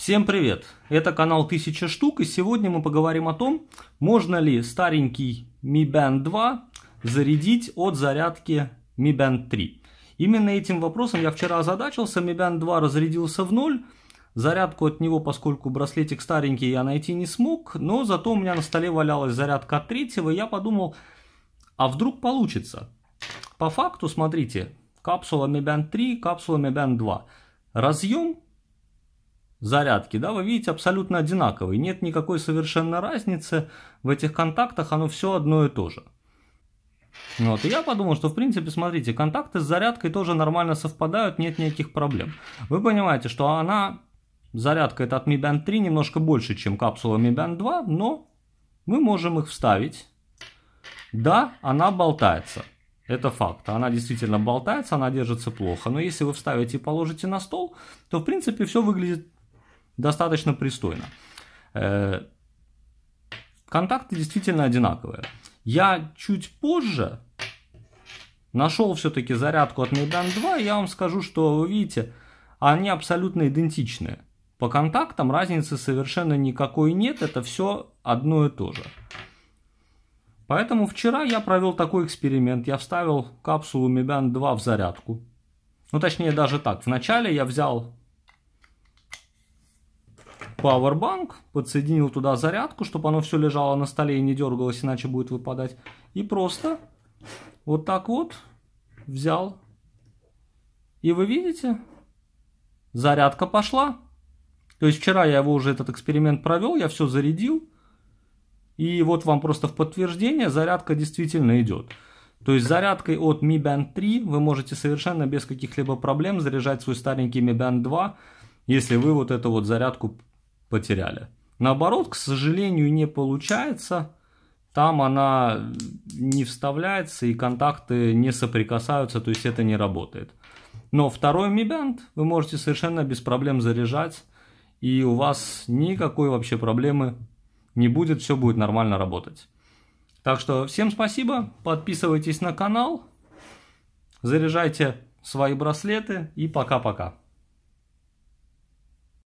Всем привет! Это канал 1000 штук и сегодня мы поговорим о том, можно ли старенький Mi Band 2 зарядить от зарядки Mi Band 3. Именно этим вопросом я вчера озадачился, Mi Band 2 разрядился в ноль, зарядку от него, поскольку браслетик старенький, я найти не смог, но зато у меня на столе валялась зарядка от третьего, и я подумал, а вдруг получится? По факту, смотрите, капсула Mi Band 3, капсула Mi Band 2. Разъем зарядки, да, вы видите, абсолютно одинаковые. Нет никакой совершенно разницы в этих контактах, оно все одно и то же. Вот, и я подумал, что, в принципе, смотрите, контакты с зарядкой тоже нормально совпадают, нет никаких проблем. Вы понимаете, что она, зарядка эта от Mi Band 3 немножко больше, чем капсула Mi Band 2, но мы можем их вставить. Да, она болтается. Это факт. Она действительно болтается, она держится плохо. Но если вы вставите и положите на стол, то в принципе все выглядит достаточно пристойно. Э, контакты действительно одинаковые. Я чуть позже нашел все-таки зарядку от Maydan 2, и я вам скажу, что вы видите, они абсолютно идентичны. По контактам разницы совершенно никакой нет, это все одно и то же. Поэтому вчера я провел такой эксперимент, я вставил капсулу Medan 2 в зарядку. Ну точнее даже так, вначале я взял Powerbank, подсоединил туда зарядку, чтобы оно все лежало на столе и не дергалось, иначе будет выпадать. И просто вот так вот взял. И вы видите, зарядка пошла. То есть вчера я его уже этот эксперимент провел, я все зарядил. И вот вам просто в подтверждение, зарядка действительно идет. То есть зарядкой от Mi Band 3 вы можете совершенно без каких-либо проблем заряжать свой старенький Mi Band 2, если вы вот эту вот зарядку потеряли. Наоборот, к сожалению, не получается. Там она не вставляется и контакты не соприкасаются, то есть это не работает. Но второй мибянд вы можете совершенно без проблем заряжать, и у вас никакой вообще проблемы не будет, все будет нормально работать. Так что всем спасибо, подписывайтесь на канал, заряжайте свои браслеты и пока-пока.